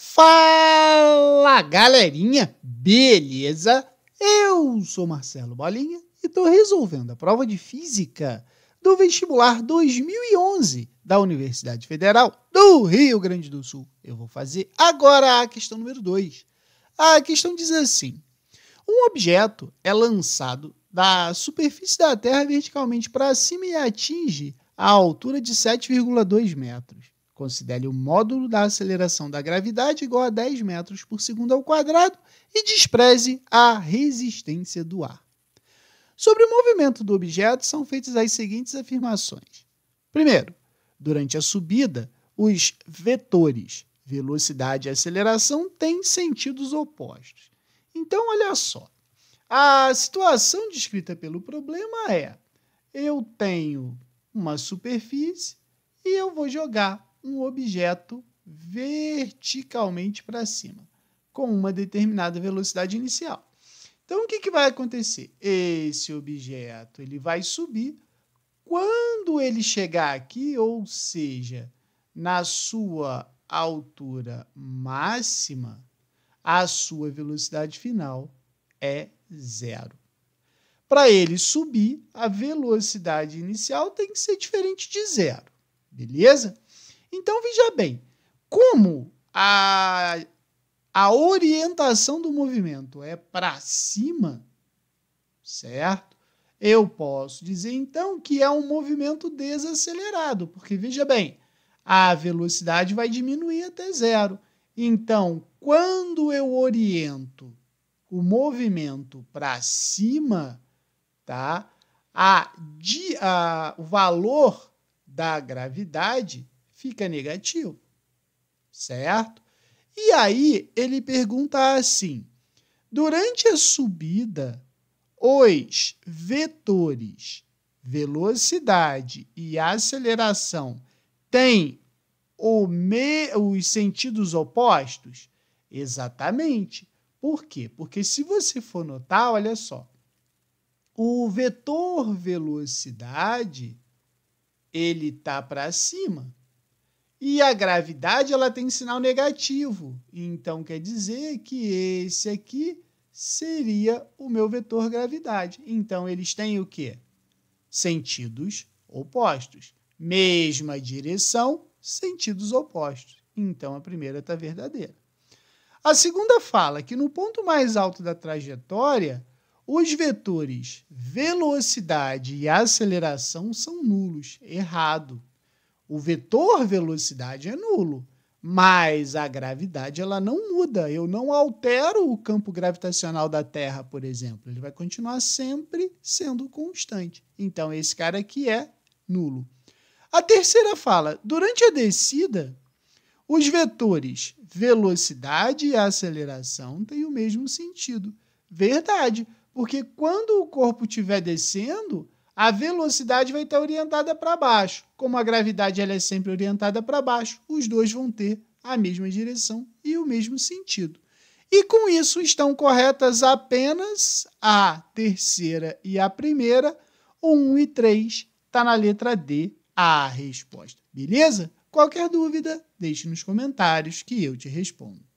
Fala galerinha, beleza? Eu sou Marcelo Bolinha e estou resolvendo a prova de física do vestibular 2011 da Universidade Federal do Rio Grande do Sul. Eu vou fazer agora a questão número 2. A questão diz assim: um objeto é lançado da superfície da Terra verticalmente para cima e atinge a altura de 7,2 metros. Considere o módulo da aceleração da gravidade igual a 10 metros por segundo ao quadrado e despreze a resistência do ar. Sobre o movimento do objeto são feitas as seguintes afirmações. Primeiro, durante a subida, os vetores velocidade e aceleração têm sentidos opostos. Então, olha só. A situação descrita pelo problema é: eu tenho uma superfície e eu vou jogar um objeto verticalmente para cima, com uma determinada velocidade inicial. Então, o que, que vai acontecer? Esse objeto ele vai subir quando ele chegar aqui, ou seja, na sua altura máxima, a sua velocidade final é zero. Para ele subir, a velocidade inicial tem que ser diferente de zero, beleza? Então veja bem, como a, a orientação do movimento é para cima, certo? Eu posso dizer então que é um movimento desacelerado, porque veja bem, a velocidade vai diminuir até zero. Então, quando eu oriento o movimento para cima, tá? A, a, o valor da gravidade fica negativo. Certo? E aí ele pergunta assim: durante a subida, os vetores velocidade e aceleração têm me... os sentidos opostos? Exatamente. Por quê? Porque se você for notar, olha só, o vetor velocidade ele tá para cima e a gravidade ela tem sinal negativo. Então quer dizer que esse aqui seria o meu vetor gravidade. Então eles têm o quê? Sentidos opostos. Mesma direção, sentidos opostos. Então a primeira está verdadeira. A segunda fala que no ponto mais alto da trajetória, os vetores velocidade e aceleração são nulos. Errado. O vetor velocidade é nulo, mas a gravidade ela não muda. Eu não altero o campo gravitacional da Terra, por exemplo. Ele vai continuar sempre sendo constante. Então esse cara aqui é nulo. A terceira fala: durante a descida, os vetores velocidade e aceleração têm o mesmo sentido. Verdade, porque quando o corpo estiver descendo, a velocidade vai estar orientada para baixo. Como a gravidade ela é sempre orientada para baixo, os dois vão ter a mesma direção e o mesmo sentido. E com isso estão corretas apenas a terceira e a primeira, 1 um e 3, está na letra D a resposta. Beleza? Qualquer dúvida, deixe nos comentários que eu te respondo.